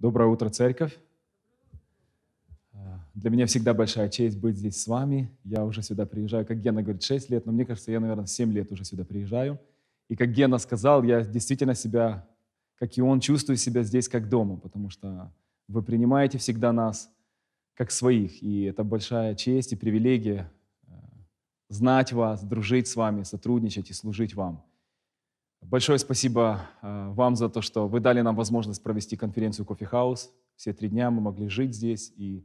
Доброе утро, церковь. Э, для меня всегда большая честь быть здесь с вами. Я уже сюда приезжаю, как Гена говорит, 6 лет, но мне кажется, я, наверное, 7 лет уже сюда приезжаю. И как Гена сказал, я действительно себя, как и он, чувствую себя здесь как дома, потому что вы принимаете всегда нас как своих. И это большая честь и привилегия э, знать вас, дружить с вами, сотрудничать и служить вам. Большое спасибо э, вам за то, что вы дали нам возможность провести конференцию Coffee House. Все три дня мы могли жить здесь и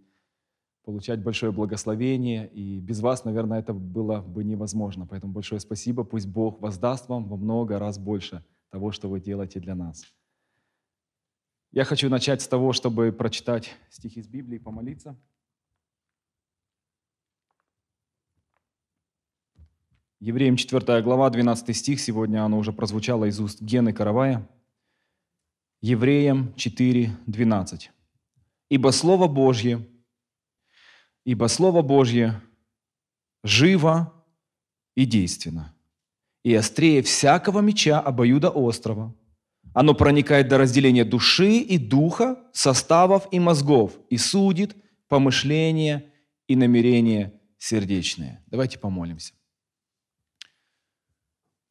получать большое благословение. И без вас, наверное, это было бы невозможно. Поэтому большое спасибо. Пусть Бог воздаст вам во много раз больше того, что вы делаете для нас. Я хочу начать с того, чтобы прочитать стихи из Библии, и помолиться. Евреям 4 глава, 12 стих, сегодня оно уже прозвучало из уст Гены Каравая. Евреям 4, 12. «Ибо Слово Божье, ибо Слово Божье живо и действенно, и острее всякого меча обоюда острова. Оно проникает до разделения души и духа, составов и мозгов, и судит помышления и намерения сердечные». Давайте помолимся.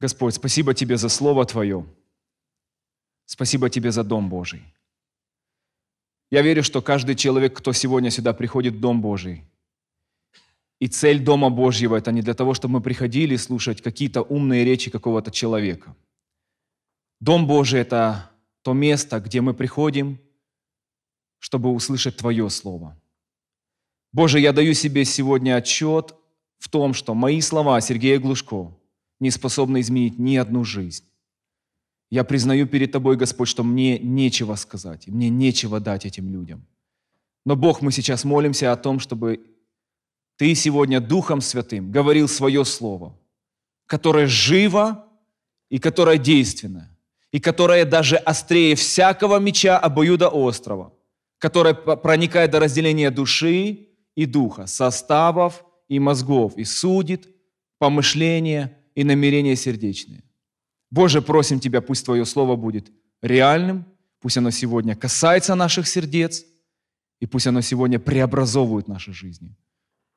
Господь, спасибо Тебе за Слово Твое. Спасибо Тебе за Дом Божий. Я верю, что каждый человек, кто сегодня сюда приходит в Дом Божий, и цель Дома Божьего – это не для того, чтобы мы приходили слушать какие-то умные речи какого-то человека. Дом Божий – это то место, где мы приходим, чтобы услышать Твое Слово. Боже, я даю себе сегодня отчет в том, что мои слова Сергея Глушко – не способна изменить ни одну жизнь. Я признаю перед Тобой, Господь, что мне нечего сказать, мне нечего дать этим людям. Но, Бог, мы сейчас молимся о том, чтобы Ты сегодня Духом Святым говорил свое Слово, которое живо и которое действенное и которое даже острее всякого меча обоюда острова, которое проникает до разделения души и духа, составов и мозгов, и судит помышления и намерения сердечные. Боже, просим Тебя, пусть Твое Слово будет реальным, пусть оно сегодня касается наших сердец, и пусть оно сегодня преобразовывает наши жизни,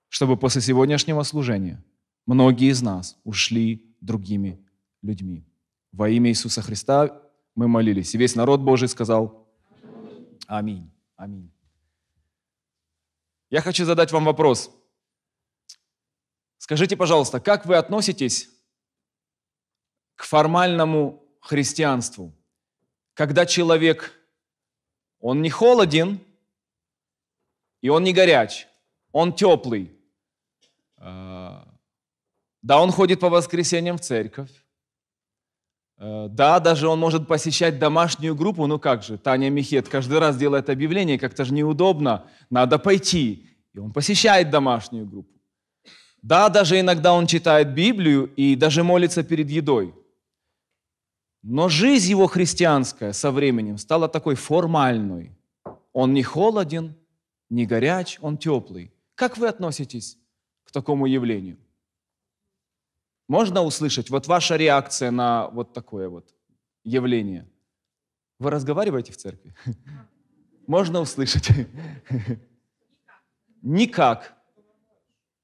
чтобы после сегодняшнего служения многие из нас ушли другими людьми. Во имя Иисуса Христа мы молились. И весь народ Божий сказал Аминь. Аминь. Я хочу задать вам вопрос. Скажите, пожалуйста, как вы относитесь к формальному христианству, когда человек, он не холоден, и он не горяч, он теплый. А, да, он ходит по воскресеньям в церковь. А, да, даже он может посещать домашнюю группу, ну как же, Таня Михет каждый раз делает объявление, как-то же неудобно, надо пойти. И он посещает домашнюю группу. Да, даже иногда он читает Библию и даже молится перед едой – но жизнь его христианская со временем стала такой формальной. Он не холоден, не горяч, он теплый. Как вы относитесь к такому явлению? Можно услышать вот ваша реакция на вот такое вот явление? Вы разговариваете в церкви? Можно услышать? Никак.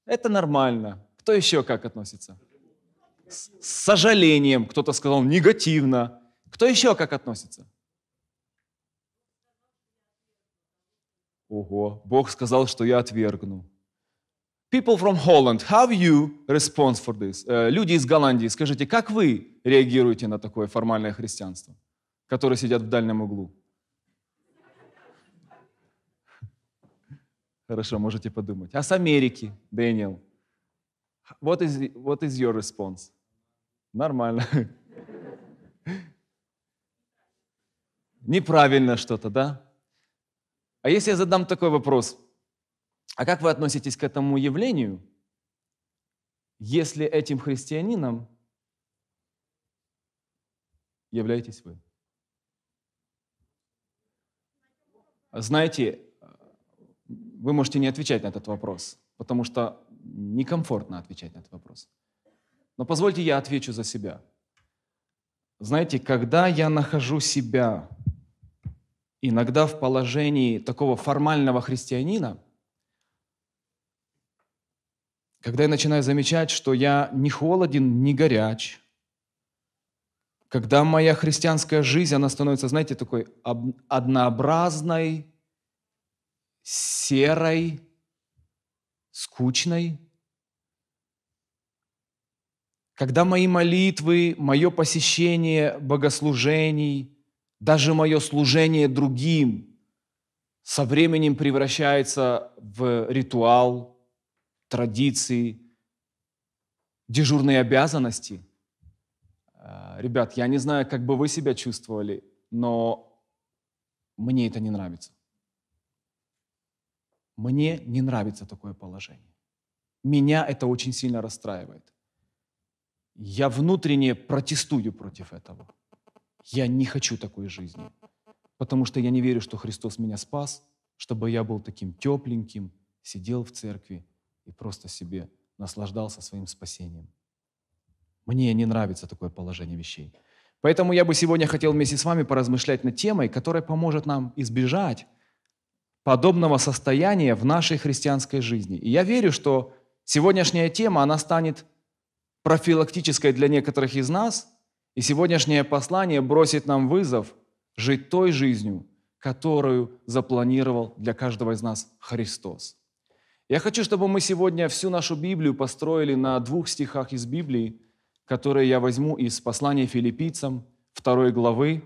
Это нормально. Кто еще как относится? с сожалением, кто-то сказал негативно. Кто еще как относится? Ого, Бог сказал, что я отвергну. People from Holland, how you respond for this? Э, люди из Голландии, скажите, как вы реагируете на такое формальное христианство, которое сидят в дальнем углу? Хорошо, можете подумать. А с Америки, Дэниел? What is, what is your response? Нормально. Неправильно что-то, да? А если я задам такой вопрос, а как вы относитесь к этому явлению, если этим христианином являетесь вы? Знаете, вы можете не отвечать на этот вопрос, потому что некомфортно отвечать на этот вопрос. Но позвольте я отвечу за себя. Знаете, когда я нахожу себя иногда в положении такого формального христианина, когда я начинаю замечать, что я не холоден, не горяч, когда моя христианская жизнь, она становится, знаете, такой однообразной, серой, скучной – когда мои молитвы, мое посещение богослужений, даже мое служение другим со временем превращается в ритуал, традиции, дежурные обязанности. А, ребят, я не знаю, как бы вы себя чувствовали, но мне это не нравится. Мне не нравится такое положение. Меня это очень сильно расстраивает я внутренне протестую против этого. Я не хочу такой жизни, потому что я не верю, что Христос меня спас, чтобы я был таким тепленьким, сидел в церкви и просто себе наслаждался своим спасением. Мне не нравится такое положение вещей. Поэтому я бы сегодня хотел вместе с вами поразмышлять над темой, которая поможет нам избежать подобного состояния в нашей христианской жизни. И я верю, что сегодняшняя тема, она станет профилактической для некоторых из нас, и сегодняшнее послание бросит нам вызов жить той жизнью, которую запланировал для каждого из нас Христос. Я хочу, чтобы мы сегодня всю нашу Библию построили на двух стихах из Библии, которые я возьму из послания филиппийцам 2 главы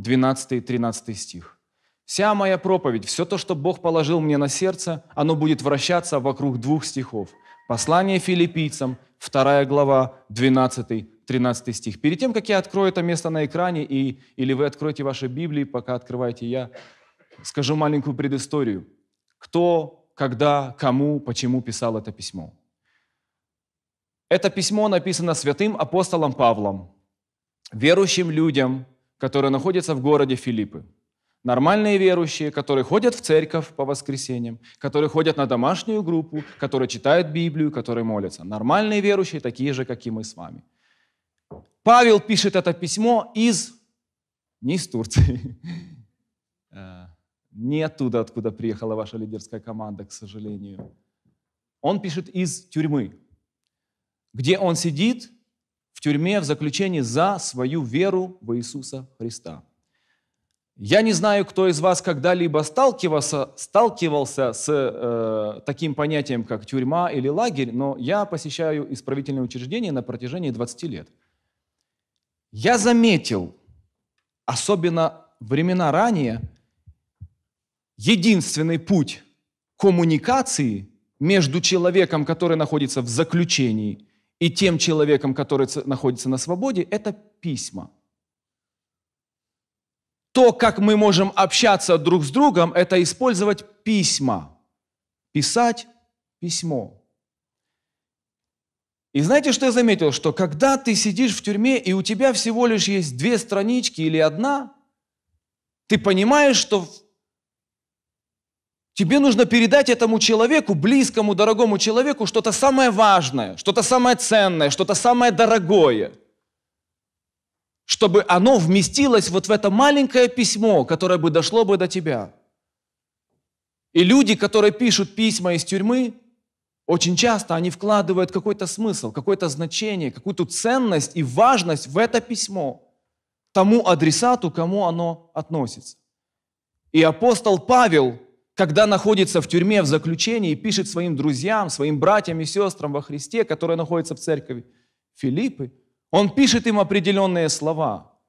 12-13 стих. «Вся моя проповедь, все то, что Бог положил мне на сердце, оно будет вращаться вокруг двух стихов – Послание филиппийцам, 2 глава, 12-13 стих. Перед тем, как я открою это место на экране, и, или вы откроете ваши Библии, пока открываете, я скажу маленькую предысторию. Кто, когда, кому, почему писал это письмо. Это письмо написано святым апостолом Павлом, верующим людям, которые находятся в городе Филиппы. Нормальные верующие, которые ходят в церковь по воскресеньям, которые ходят на домашнюю группу, которые читают Библию, которые молятся. Нормальные верующие, такие же, как и мы с вами. Павел пишет это письмо из... не из Турции, э, не оттуда, откуда приехала ваша лидерская команда, к сожалению. Он пишет из тюрьмы, где он сидит в тюрьме в заключении за свою веру в Иисуса Христа. Я не знаю, кто из вас когда-либо сталкивался, сталкивался с э, таким понятием, как тюрьма или лагерь, но я посещаю исправительные учреждения на протяжении 20 лет. Я заметил, особенно времена ранее, единственный путь коммуникации между человеком, который находится в заключении, и тем человеком, который находится на свободе, это письма – то, как мы можем общаться друг с другом, это использовать письма. Писать письмо. И знаете, что я заметил? Что когда ты сидишь в тюрьме, и у тебя всего лишь есть две странички или одна, ты понимаешь, что тебе нужно передать этому человеку, близкому, дорогому человеку, что-то самое важное, что-то самое ценное, что-то самое дорогое – чтобы оно вместилось вот в это маленькое письмо, которое бы дошло бы до тебя. И люди, которые пишут письма из тюрьмы, очень часто они вкладывают какой-то смысл, какое-то значение, какую-то ценность и важность в это письмо, тому адресату, кому оно относится. И апостол Павел, когда находится в тюрьме, в заключении, пишет своим друзьям, своим братьям и сестрам во Христе, которые находятся в церкви, Филиппы, он пишет им определенные слова,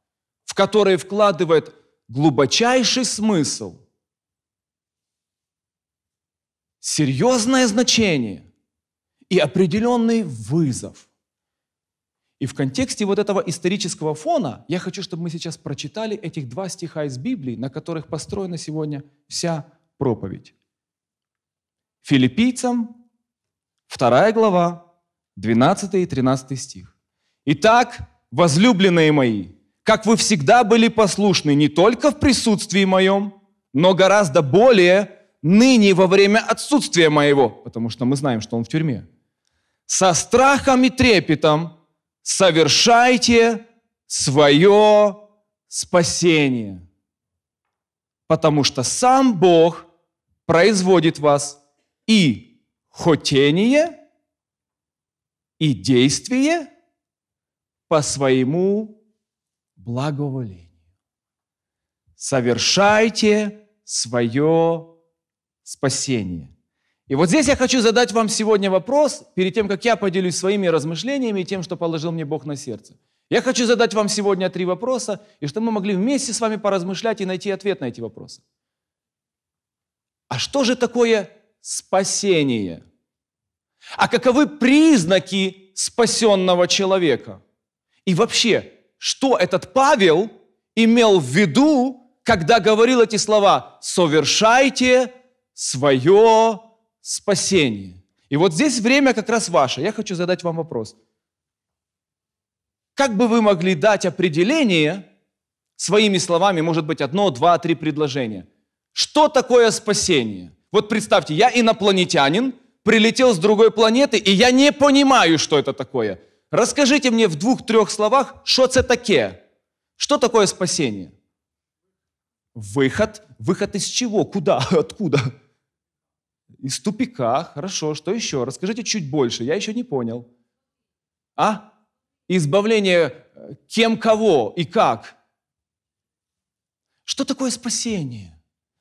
в которые вкладывает глубочайший смысл, серьезное значение и определенный вызов. И в контексте вот этого исторического фона я хочу, чтобы мы сейчас прочитали этих два стиха из Библии, на которых построена сегодня вся проповедь. Филиппийцам, 2 глава, 12 и 13 стих. Итак, возлюбленные мои, как вы всегда были послушны не только в присутствии моем, но гораздо более ныне во время отсутствия моего, потому что мы знаем, что он в тюрьме. Со страхом и трепетом совершайте свое спасение, потому что сам Бог производит вас и хотение, и действие – по своему благоволению. Совершайте свое спасение. И вот здесь я хочу задать вам сегодня вопрос, перед тем, как я поделюсь своими размышлениями и тем, что положил мне Бог на сердце. Я хочу задать вам сегодня три вопроса, и чтобы мы могли вместе с вами поразмышлять и найти ответ на эти вопросы. А что же такое спасение? А каковы признаки спасенного человека? И вообще, что этот Павел имел в виду, когда говорил эти слова «совершайте свое спасение». И вот здесь время как раз ваше. Я хочу задать вам вопрос. Как бы вы могли дать определение своими словами, может быть, одно, два, три предложения? Что такое спасение? Вот представьте, я инопланетянин, прилетел с другой планеты, и я не понимаю, что это такое – Расскажите мне в двух-трех словах, что это таке? Что такое спасение? Выход. Выход из чего? Куда? Откуда? Из тупика. Хорошо. Что еще? Расскажите чуть больше. Я еще не понял. А? Избавление э, кем кого и как? Что такое спасение?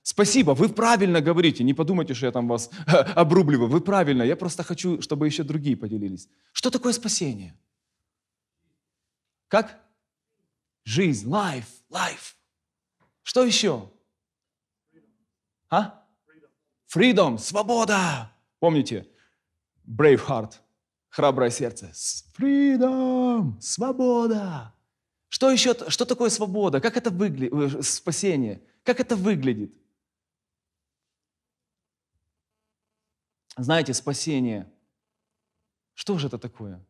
Спасибо, вы правильно говорите. Не подумайте, что я там вас э, обрубливаю. Вы правильно. Я просто хочу, чтобы еще другие поделились. Что такое спасение? Как? Жизнь, life, life. Что еще? А? Freedom, свобода. Помните? Brave Heart, храброе сердце. Freedom, свобода. Что еще? Что такое свобода? Как это выглядит? Э, спасение. Как это выглядит? Знаете, спасение. Что же это такое?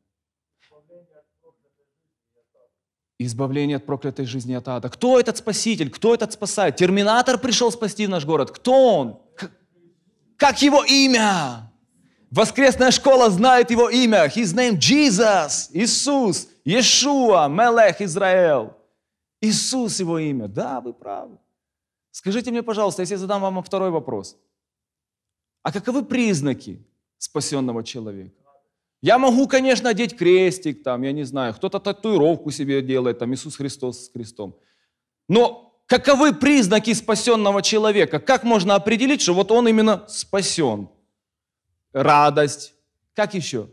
Избавление от проклятой жизни от ада. Кто этот спаситель? Кто этот спасает? Терминатор пришел спасти наш город. Кто он? Как его имя? Воскресная школа знает его имя. His name Jesus, Иисус, Иешуа, Мелех, Израил. Иисус его имя. Да, вы правы. Скажите мне, пожалуйста, если я задам вам второй вопрос – а каковы признаки спасенного человека? Я могу, конечно, одеть крестик, там, я не знаю, кто-то татуировку себе делает, там, Иисус Христос с крестом. Но каковы признаки спасенного человека? Как можно определить, что вот он именно спасен? Радость. Как еще?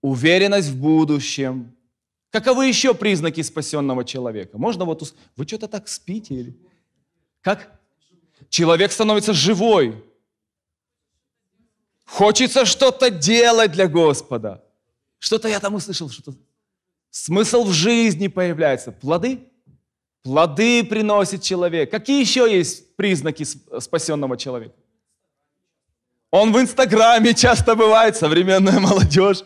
Уверенность в будущем. Каковы еще признаки спасенного человека? Можно вот... Ус... Вы что-то так спите или... Как? человек становится живой. Хочется что-то делать для Господа. Что-то я там услышал, что-то... Смысл в жизни появляется. Плоды? Плоды приносит человек. Какие еще есть признаки спасенного человека? Он в Инстаграме часто бывает, современная молодежь.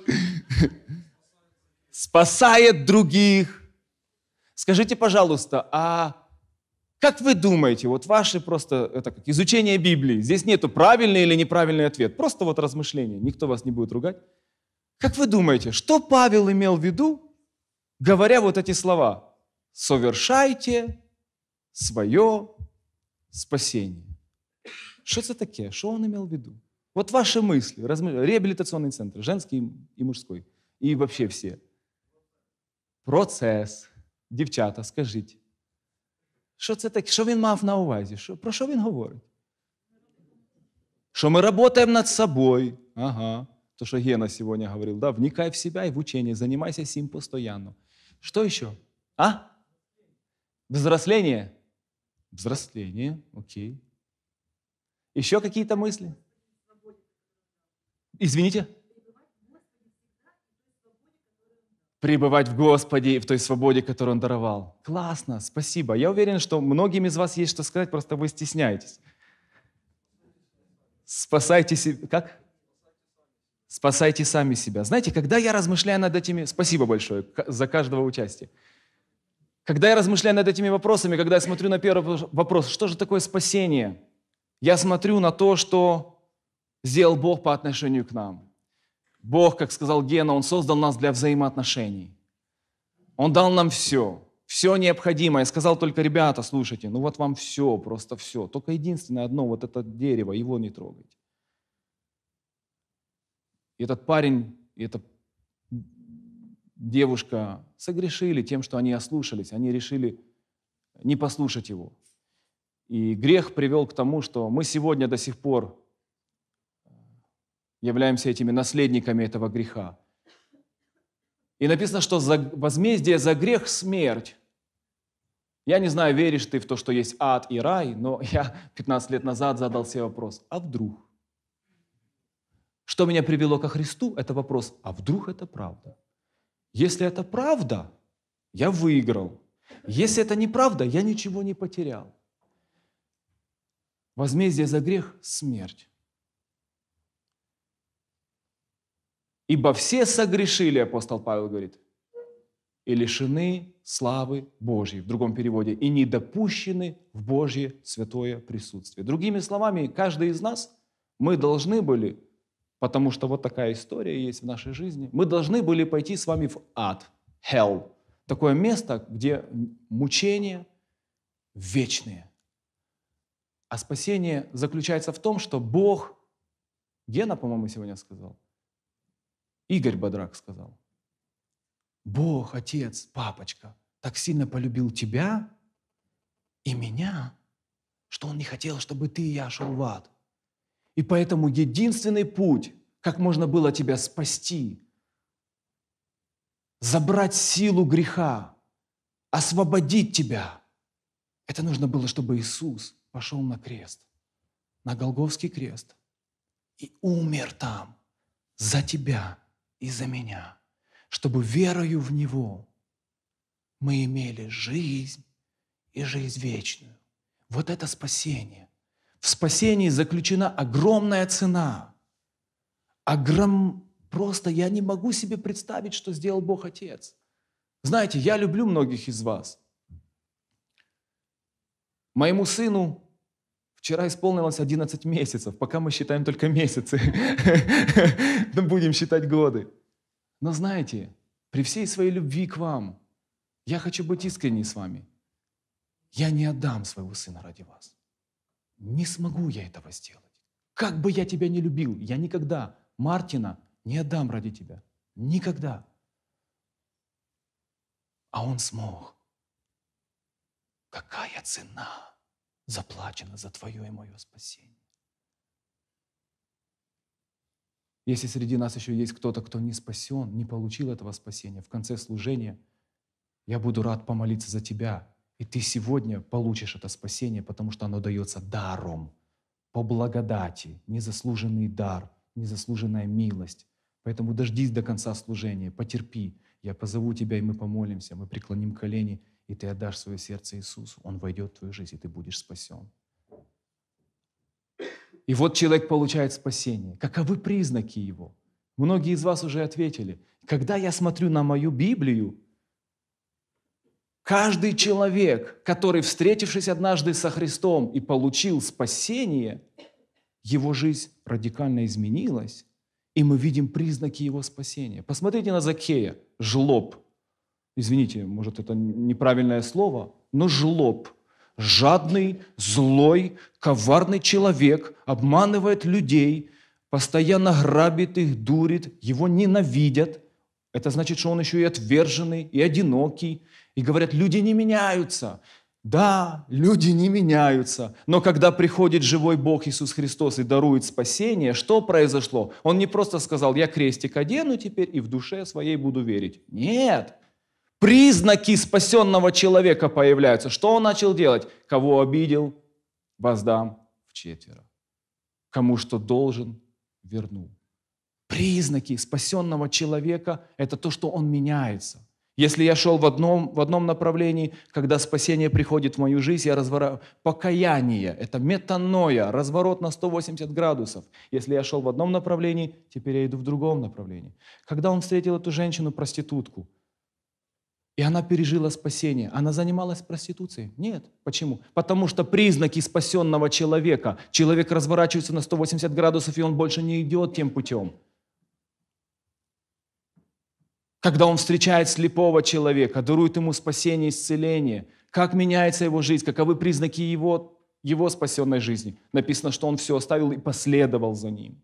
Спасает других. Скажите, пожалуйста, а как вы думаете, вот ваше просто это как изучение Библии, здесь нету правильный или неправильный ответ, просто вот размышление, никто вас не будет ругать. Как вы думаете, что Павел имел в виду, говоря вот эти слова? Совершайте свое спасение. Что это такое? Что он имел в виду? Вот ваши мысли, размы... реабилитационный центр, женский и мужской, и вообще все. Процесс. Девчата, скажите. Що це таке? Що він мав на увазі? Що, Про що він говорить? Що ми працюємо над собою. Ага. То, что Гена сегодня говорил, да, вникай в себя и в учение, занимайся сим постоянно. Что еще? А? Взросление? Взросление, окей. Еще какие-то мысли? Извините? пребывать в Господе и в той свободе, которую Он даровал. Классно, спасибо. Я уверен, что многим из вас есть что сказать, просто вы стесняетесь. Спасайте себя. Как? Спасайте сами себя. Знаете, когда я размышляю над этими... Спасибо большое за каждого участия. Когда я размышляю над этими вопросами, когда я смотрю на первый вопрос, что же такое спасение? Я смотрю на то, что сделал Бог по отношению к нам – Бог, как сказал Гена, Он создал нас для взаимоотношений. Он дал нам все, все необходимое. Сказал только, ребята, слушайте, ну вот вам все, просто все. Только единственное одно, вот это дерево, его не трогайте. И этот парень, и эта девушка согрешили тем, что они ослушались, они решили не послушать его. И грех привел к тому, что мы сегодня до сих пор являемся этими наследниками этого греха. И написано, что за возмездие за грех – смерть. Я не знаю, веришь ты в то, что есть ад и рай, но я 15 лет назад задал себе вопрос, а вдруг? Что меня привело ко Христу – это вопрос, а вдруг это правда? Если это правда, я выиграл. Если это неправда, я ничего не потерял. Возмездие за грех – смерть. Ибо все согрешили, апостол Павел говорит, и лишены славы Божьей, в другом переводе, и недопущены в Божье святое присутствие. Другими словами, каждый из нас, мы должны были, потому что вот такая история есть в нашей жизни, мы должны были пойти с вами в ад, hell, такое место, где мучения вечные. А спасение заключается в том, что Бог, Гена, по-моему, сегодня сказал – Игорь Бодрак сказал. Бог, Отец, Папочка так сильно полюбил тебя и меня, что Он не хотел, чтобы ты и я шел в ад. И поэтому единственный путь, как можно было тебя спасти, забрать силу греха, освободить тебя, это нужно было, чтобы Иисус пошел на крест, на Голговский крест и умер там за тебя – из-за меня, чтобы верою в Него мы имели жизнь и жизнь вечную. Вот это спасение. В спасении заключена огромная цена. Огром... Просто я не могу себе представить, что сделал Бог Отец. Знаете, я люблю многих из вас. Моему сыну Вчера исполнилось 11 месяцев, пока мы считаем только месяцы. Но будем считать годы. Но знаете, при всей своей любви к вам, я хочу быть искренней с вами. Я не отдам своего сына ради вас. Не смогу я этого сделать. Как бы я тебя не любил, я никогда Мартина не отдам ради тебя. Никогда. А он смог. Какая цена? заплачено за твое и мое спасение. Если среди нас еще есть кто-то, кто не спасен, не получил этого спасения, в конце служения я буду рад помолиться за тебя, и ты сегодня получишь это спасение, потому что оно дается даром, по благодати, незаслуженный дар, незаслуженная милость. Поэтому дождись до конца служения, потерпи. Я позову тебя, и мы помолимся, мы преклоним колени – и ты отдашь свое сердце Иисусу, Он войдет в твою жизнь, и ты будешь спасен. И вот человек получает спасение. Каковы признаки его? Многие из вас уже ответили. Когда я смотрю на мою Библию, каждый человек, который, встретившись однажды со Христом и получил спасение, его жизнь радикально изменилась, и мы видим признаки его спасения. Посмотрите на Закея, жлоб – извините, может, это неправильное слово, но жлоб, жадный, злой, коварный человек, обманывает людей, постоянно грабит их, дурит, его ненавидят. Это значит, что он еще и отверженный, и одинокий. И говорят, люди не меняются. Да, люди не меняются, но когда приходит живой Бог Иисус Христос и дарует спасение, что произошло? Он не просто сказал, я крестик одену теперь и в душе своей буду верить. Нет, признаки спасенного человека появляются. Что он начал делать? Кого обидел, воздам в четверо. Кому что должен, верну. Признаки спасенного человека – это то, что он меняется. Если я шел в одном, в одном направлении, когда спасение приходит в мою жизнь, я разворачиваю. Покаяние – это метаноя, разворот на 180 градусов. Если я шел в одном направлении, теперь я иду в другом направлении. Когда он встретил эту женщину-проститутку – и она пережила спасение. Она занималась проституцией? Нет. Почему? Потому что признаки спасенного человека. Человек разворачивается на 180 градусов, и он больше не идет тем путем. Когда он встречает слепого человека, дарует ему спасение, исцеление, как меняется его жизнь, каковы признаки его, его спасенной жизни. Написано, что он все оставил и последовал за ним.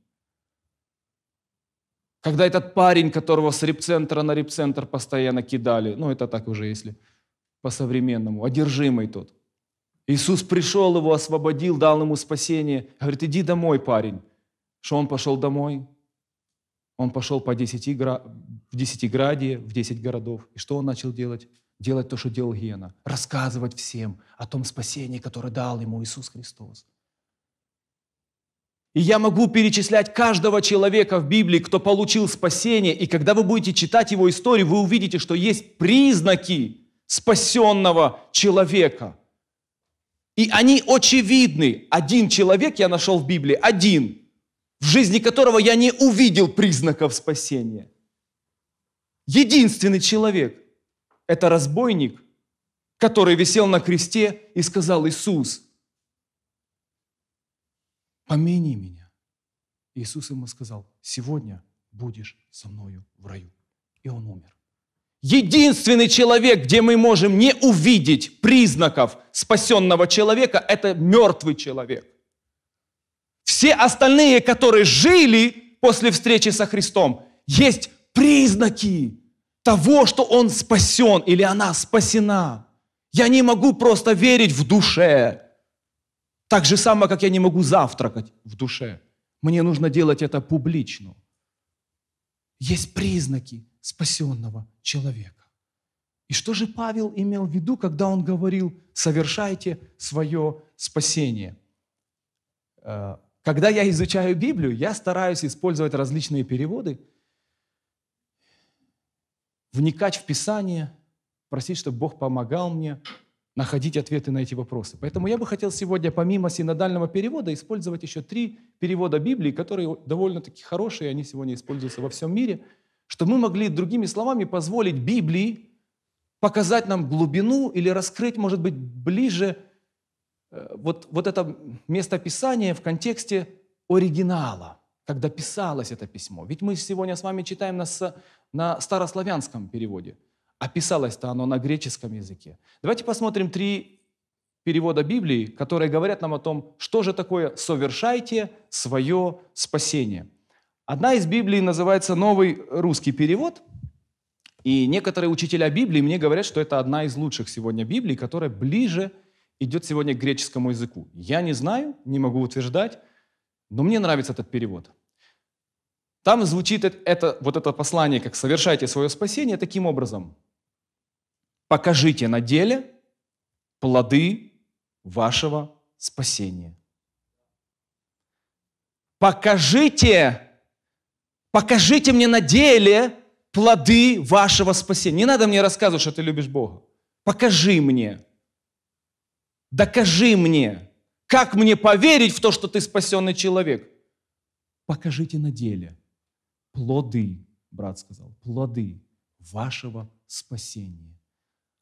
Когда этот парень, которого с репцентра на репцентр постоянно кидали, ну это так уже, если по-современному, одержимый тот. Иисус пришел, его освободил, дал ему спасение. Говорит, иди домой, парень. Что он пошел домой? Он пошел по 10 гра... в десятиградие, в 10 городов. И что он начал делать? Делать то, что делал Гена. Рассказывать всем о том спасении, которое дал ему Иисус Христос. И я могу перечислять каждого человека в Библии, кто получил спасение. И когда вы будете читать его историю, вы увидите, что есть признаки спасенного человека. И они очевидны. Один человек я нашел в Библии, один, в жизни которого я не увидел признаков спасения. Единственный человек – это разбойник, который висел на кресте и сказал, Иисус, помяни меня. Иисус ему сказал, сегодня будешь со мною в раю. И он умер. Единственный человек, где мы можем не увидеть признаков спасенного человека, это мертвый человек. Все остальные, которые жили после встречи со Христом, есть признаки того, что он спасен или она спасена. Я не могу просто верить в душе. Так же самое, как я не могу завтракать в душе. Мне нужно делать это публично. Есть признаки спасенного человека. И что же Павел имел в виду, когда он говорил «совершайте свое спасение»? Э, когда я изучаю Библию, я стараюсь использовать различные переводы, вникать в Писание, просить, чтобы Бог помогал мне находить ответы на эти вопросы. Поэтому я бы хотел сегодня, помимо синодального перевода, использовать еще три перевода Библии, которые довольно-таки хорошие, они сегодня используются во всем мире, чтобы мы могли, другими словами, позволить Библии показать нам глубину или раскрыть, может быть, ближе э, вот, вот это местописание в контексте оригинала, когда писалось это письмо. Ведь мы сегодня с вами читаем на, на старославянском переводе – Описалось-то оно на греческом языке. Давайте посмотрим три перевода Библии, которые говорят нам о том, что же такое «совершайте свое спасение». Одна из Библий называется «Новый русский перевод», и некоторые учителя Библии мне говорят, что это одна из лучших сегодня Библий, которая ближе идет сегодня к греческому языку. Я не знаю, не могу утверждать, но мне нравится этот перевод. Там звучит это, вот это послание, как «совершайте свое спасение» таким образом покажите на деле плоды вашего спасения. Покажите, покажите мне на деле плоды вашего спасения. Не надо мне рассказывать, что ты любишь Бога. Покажи мне. Докажи мне, как мне поверить в то, что ты спасенный человек. Покажите на деле плоды, брат сказал, плоды вашего спасения.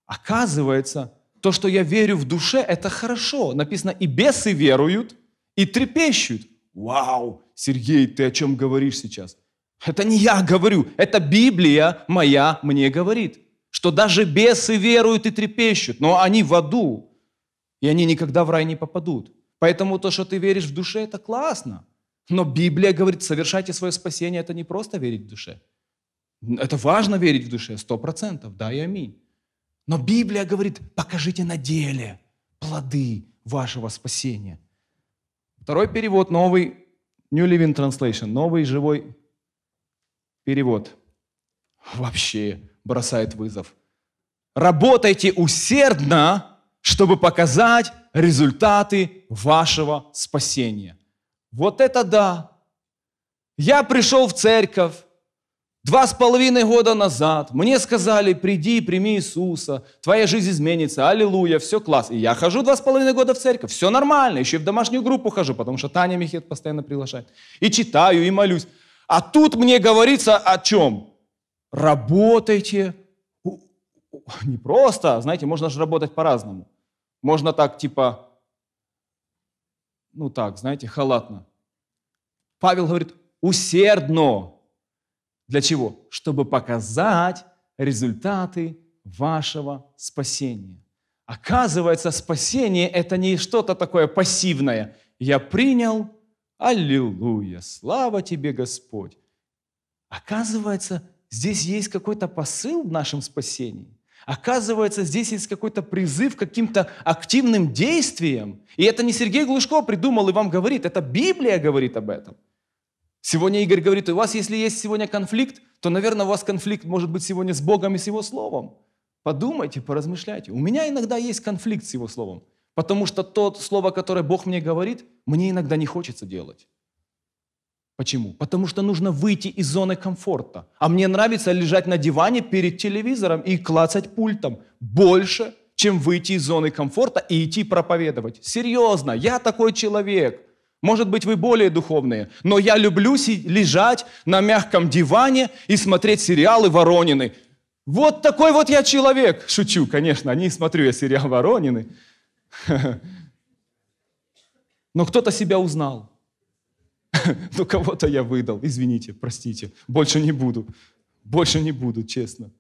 Оказывается, то, что я верю в душе, это хорошо. Написано, и бесы веруют, и трепещут. Вау, Сергей, ты о чем говоришь сейчас? Это не я говорю, это Библия моя мне говорит, что даже бесы веруют и трепещут, но они в аду, и они никогда в рай не попадут. Поэтому то, что ты веришь в душе, это классно. Но Библия говорит, совершайте свое спасение, это не просто верить в душе. Это важно верить в душе, сто процентов, да и аминь. Но Библия говорит, покажите на деле плоды вашего спасения. Второй перевод, новый, New Living Translation, новый живой перевод. Вообще бросает вызов. Работайте усердно, чтобы показать результаты вашего спасения. Вот это да! Я пришел в церковь, Два с половиной года назад мне сказали, приди, прими Иисуса, твоя жизнь изменится, аллилуйя, все класс. И я хожу два с половиной года в церковь, все нормально, еще и в домашнюю группу хожу, потому что Таня Мехет постоянно приглашает. И читаю, и молюсь. А тут мне говорится о чем? Работайте. Не просто, знаете, можно же работать по-разному. Можно так, типа, ну так, знаете, халатно. Павел говорит, усердно для чего? Чтобы показать результаты вашего спасения. Оказывается, спасение – это не что-то такое пассивное. Я принял, аллилуйя, слава тебе, Господь. Оказывается, здесь есть какой-то посыл в нашем спасении. Оказывается, здесь есть какой-то призыв к каким-то активным действиям. И это не Сергей Глушко придумал и вам говорит, это Библия говорит об этом. Сегодня Игорь говорит, у вас, если есть сегодня конфликт, то, наверное, у вас конфликт может быть сегодня с Богом и с Его Словом. Подумайте, поразмышляйте. У меня иногда есть конфликт с Его Словом, потому что то Слово, которое Бог мне говорит, мне иногда не хочется делать. Почему? Потому что нужно выйти из зоны комфорта. А мне нравится лежать на диване перед телевизором и клацать пультом больше, чем выйти из зоны комфорта и идти проповедовать. Серьезно, я такой человек – может быть, вы более духовные, но я люблю лежать на мягком диване и смотреть сериалы Воронины. Вот такой вот я человек. Шучу, конечно, не смотрю я сериал Воронины. Но кто-то себя узнал. Ну, кого-то я выдал. Извините, простите. Больше не буду. Больше не буду, честно.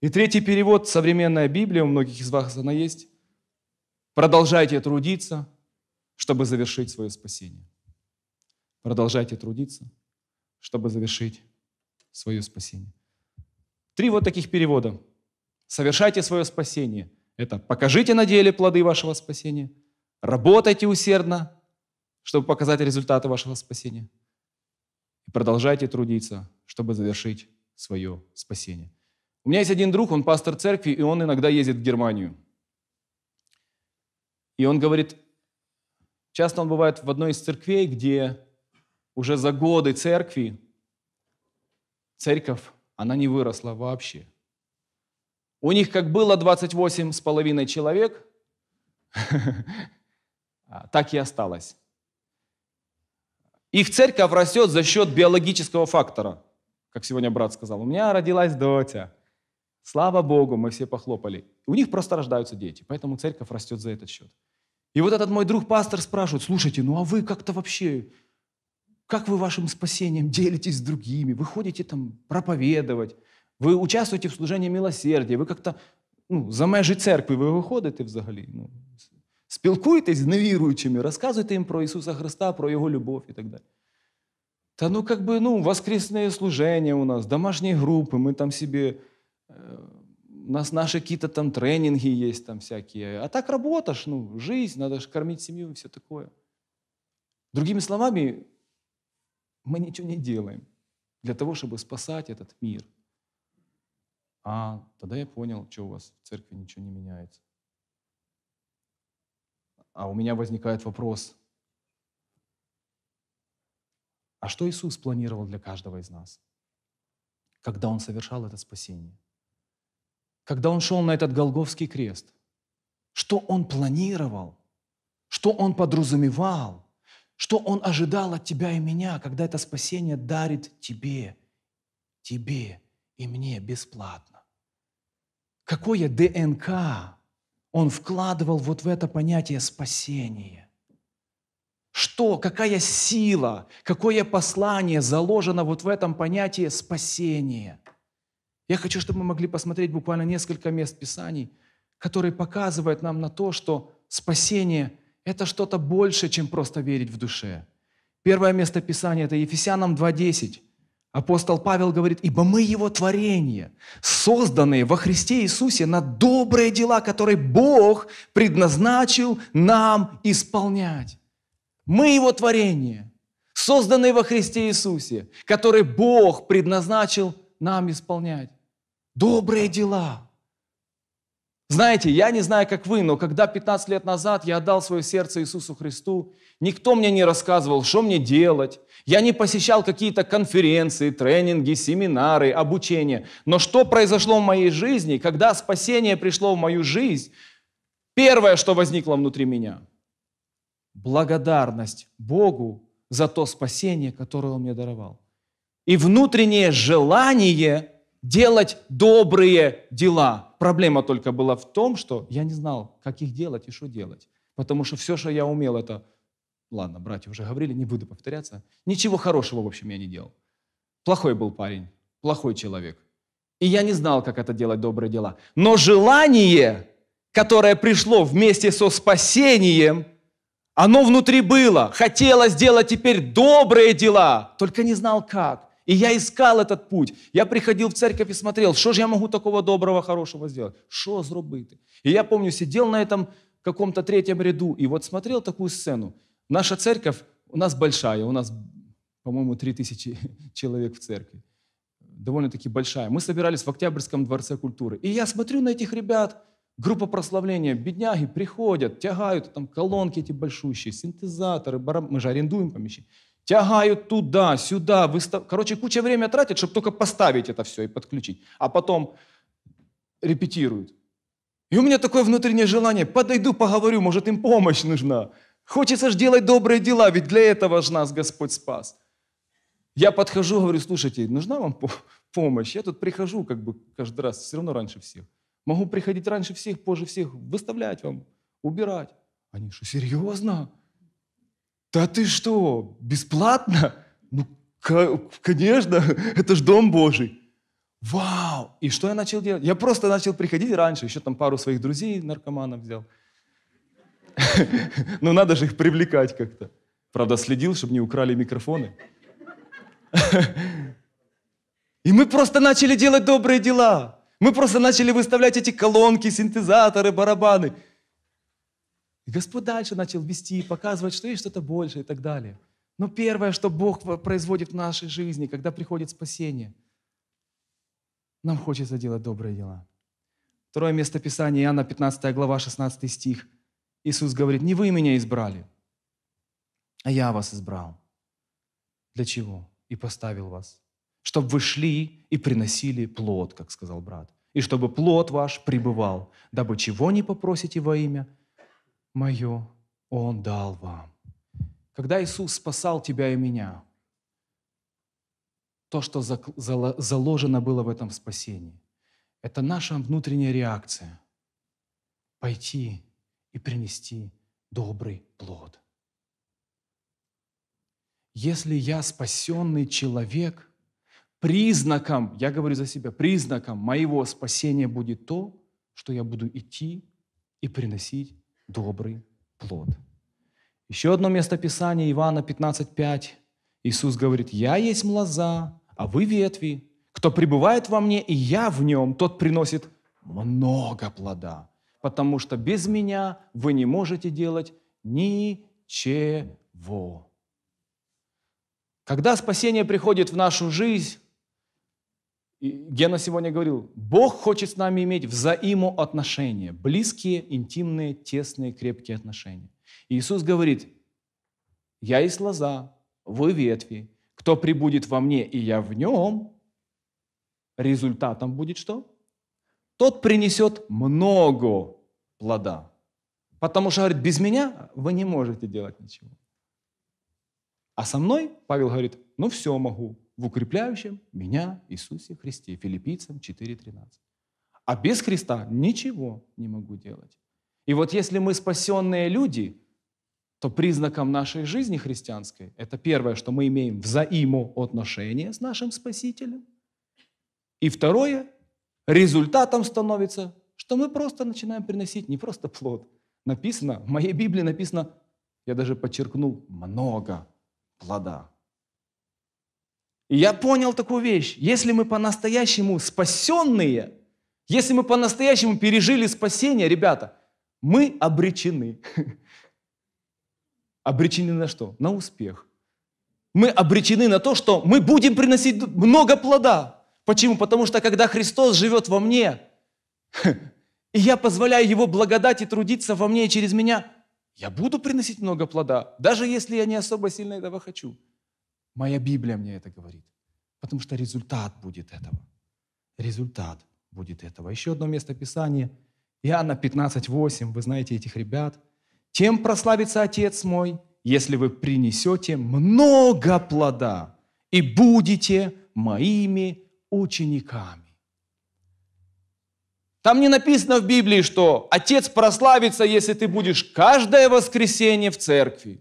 И третий перевод, современная Библия, у многих из вас она есть. Продолжайте трудиться, чтобы завершить свое спасение. Продолжайте трудиться, чтобы завершить свое спасение. Три вот таких перевода. Совершайте свое спасение. Это покажите на деле плоды вашего спасения. Работайте усердно, чтобы показать результаты вашего спасения. И продолжайте трудиться, чтобы завершить свое спасение. У меня есть один друг, он пастор церкви, и он иногда ездит в Германию. И он говорит, Часто он бывает в одной из церквей, где уже за годы церкви церковь, она не выросла вообще. У них как было 28 с половиной человек, а, так и осталось. Их церковь растет за счет биологического фактора. Как сегодня брат сказал, у меня родилась доча. Слава Богу, мы все похлопали. У них просто рождаются дети, поэтому церковь растет за этот счет. И вот этот мой друг-пастор спрашивает, слушайте, ну а вы как-то вообще, как вы вашим спасением делитесь с другими? Вы ходите там проповедовать, вы участвуете в служении милосердия? Вы как то ну, за межи церкви вы выходите взагалі. Ну, Спілкуєтесь з невіруючими, рассказываете им про Иисуса Христа, про Его любовь и так далее? Та ну, как бы, ну, воскресные служения у нас, домашние группы, мы там собі у нас наши какие-то там тренинги есть там всякие. А так работаешь, ну, жизнь, надо же кормить семью и все такое. Другими словами, мы ничего не делаем для того, чтобы спасать этот мир. А тогда я понял, что у вас в церкви ничего не меняется. А у меня возникает вопрос, а что Иисус планировал для каждого из нас, когда Он совершал это спасение? когда он шел на этот Голговский крест, что он планировал, что он подразумевал, что он ожидал от тебя и меня, когда это спасение дарит тебе, тебе и мне бесплатно. Какое ДНК он вкладывал вот в это понятие спасения. Что, какая сила, какое послание заложено вот в этом понятии спасения. Я хочу, чтобы мы могли посмотреть буквально несколько мест Писаний, которые показывают нам на то, что спасение – это что-то больше, чем просто верить в душе. Первое место Писания – это Ефесянам 2.10. Апостол Павел говорит, «Ибо мы Его творение, созданные во Христе Иисусе на добрые дела, которые Бог предназначил нам исполнять». Мы Его творение, созданные во Христе Иисусе, которые Бог предназначил нам исполнять. Добрые дела. Знаете, я не знаю, как вы, но когда 15 лет назад я отдал свое сердце Иисусу Христу, никто мне не рассказывал, что мне делать. Я не посещал какие-то конференции, тренинги, семинары, обучение. Но что произошло в моей жизни, когда спасение пришло в мою жизнь, первое, что возникло внутри меня – благодарность Богу за то спасение, которое Он мне даровал. И внутреннее желание – делать добрые дела. Проблема только была в том, что я не знал, как их делать и что делать. Потому что все, что я умел, это... Ладно, братья уже говорили, не буду повторяться. Ничего хорошего, в общем, я не делал. Плохой был парень, плохой человек. И я не знал, как это делать добрые дела. Но желание, которое пришло вместе со спасением, оно внутри было. Хотелось сделать теперь добрые дела, только не знал как. И я искал этот путь. Я приходил в церковь и смотрел, что же я могу такого доброго, хорошего сделать? Что зробити? И я помню, сидел на этом каком-то третьем ряду и вот смотрел такую сцену. Наша церковь у нас большая, у нас, по-моему, 3000 человек в церкви. Довольно-таки большая. Мы собирались в Октябрьском дворце культуры. И я смотрю на этих ребят, группа прославления, бедняги приходят, тягают там колонки эти большущие, синтезаторы, бараб... мы же арендуем помещение тягают туда, сюда, выстав... короче, куча времени тратят, чтобы только поставить это все и подключить, а потом репетируют. И у меня такое внутреннее желание, подойду, поговорю, может, им помощь нужна. Хочется же делать добрые дела, ведь для этого же нас Господь спас. Я подхожу, говорю, слушайте, нужна вам помощь? Я тут прихожу как бы каждый раз, все равно раньше всех. Могу приходить раньше всех, позже всех, выставлять вам, убирать. Они что, серьезно? Да ты что, бесплатно? Ну, конечно, это ж дом Божий. Вау! И что я начал делать? Я просто начал приходить раньше, еще там пару своих друзей наркоманов взял. Но ну, надо же их привлекать как-то. Правда, следил, чтобы не украли микрофоны. И мы просто начали делать добрые дела. Мы просто начали выставлять эти колонки, синтезаторы, барабаны. И Господь дальше начал вести, показывать, что есть что-то больше и так далее. Но первое, что Бог производит в нашей жизни, когда приходит спасение, нам хочется делать добрые дела. Второе место Писания, Иоанна 15 глава, 16 стих. Иисус говорит, не вы меня избрали, а я вас избрал. Для чего? И поставил вас. Чтобы вы шли и приносили плод, как сказал брат. И чтобы плод ваш пребывал, дабы чего не попросите во имя – мое Он дал вам. Когда Иисус спасал тебя и меня, то, что заложено было в этом спасении, это наша внутренняя реакция – пойти и принести добрый плод. Если я спасенный человек – признаком, я говорю за себя, признаком моего спасения будет то, что я буду идти и приносить добрый плод. Еще одно место Писания, Ивана 15:5. Иисус говорит, «Я есть млаза, а вы ветви. Кто пребывает во мне, и я в нем, тот приносит много плода, потому что без меня вы не можете делать ничего». Когда спасение приходит в нашу жизнь, Гена сегодня говорил, Бог хочет с нами иметь взаимоотношения, близкие, интимные, тесные, крепкие отношения. Иисус говорит, я есть лоза, вы ветви. Кто прибудет во мне, и я в нем, результатом будет что? Тот принесет много плода. Потому что, говорит, без меня вы не можете делать ничего. А со мной, Павел говорит, ну все могу, в укрепляющем меня Иисусе Христе. Филиппийцам 4.13. А без Христа ничего не могу делать. И вот если мы спасенные люди, то признаком нашей жизни христианской это первое, что мы имеем взаимоотношение с нашим Спасителем. И второе, результатом становится, что мы просто начинаем приносить не просто плод. Написано, в моей Библии написано, я даже подчеркнул, много плода. И я понял такую вещь. Если мы по-настоящему спасенные, если мы по-настоящему пережили спасение, ребята, мы обречены. Обречены на что? На успех. Мы обречены на то, что мы будем приносить много плода. Почему? Потому что когда Христос живет во мне, и я позволяю Его благодати трудиться во мне и через меня, я буду приносить много плода, даже если я не особо сильно этого хочу. Моя Библия мне это говорит. Потому что результат будет этого. Результат будет этого. Еще одно место Писания. Иоанна 15:8. Вы знаете этих ребят. «Тем прославится Отец мой, если вы принесете много плода и будете моими учениками». Там не написано в Библии, что Отец прославится, если ты будешь каждое воскресенье в церкви.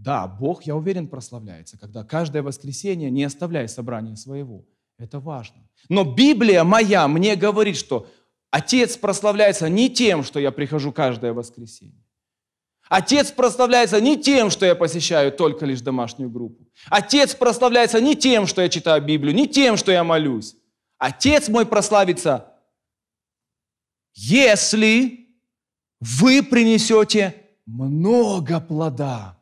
Да, Бог, я уверен, прославляется, когда каждое воскресенье не оставляй собрание своего. Это важно. Но Библия моя мне говорит, что Отец прославляется не тем, что я прихожу каждое воскресенье. Отец прославляется не тем, что я посещаю только лишь домашнюю группу. Отец прославляется не тем, что я читаю Библию, не тем, что я молюсь. Отец мой прославится, если вы принесете много плода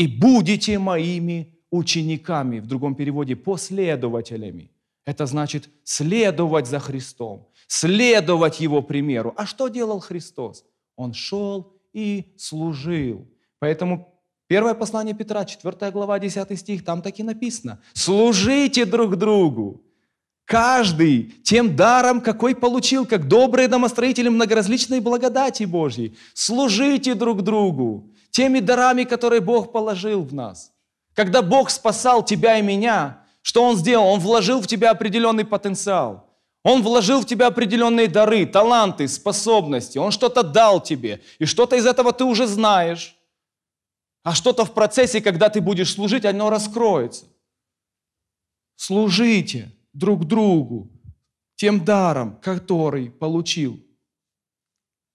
и будете моими учениками, в другом переводе последователями. Это значит следовать за Христом, следовать Его примеру. А что делал Христос? Он шел и служил. Поэтому первое послание Петра, 4 глава, 10 стих, там так и написано. «Служите друг другу, каждый тем даром, какой получил, как добрые домостроители многоразличной благодати Божьей. Служите друг другу, теми дарами, которые Бог положил в нас. Когда Бог спасал тебя и меня, что Он сделал? Он вложил в тебя определенный потенциал. Он вложил в тебя определенные дары, таланты, способности. Он что-то дал тебе. И что-то из этого ты уже знаешь. А что-то в процессе, когда ты будешь служить, оно раскроется. Служите друг другу тем даром, который получил.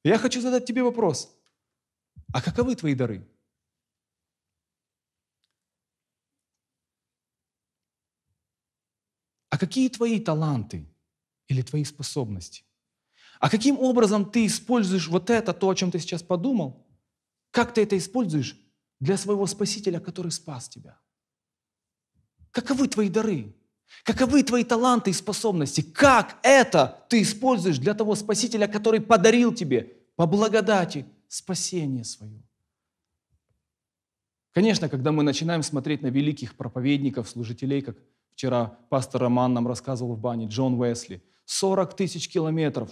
Я хочу задать тебе вопрос. А каковы твои дары? А какие твои таланты или твои способности? А каким образом ты используешь вот это, то, о чем ты сейчас подумал? Как ты это используешь для своего Спасителя, который спас тебя? Каковы твои дары? Каковы твои таланты и способности? Как это ты используешь для того Спасителя, который подарил тебе по благодати спасение свое. Конечно, когда мы начинаем смотреть на великих проповедников, служителей, как вчера пастор Роман нам рассказывал в бане, Джон Уэсли, 40 тысяч километров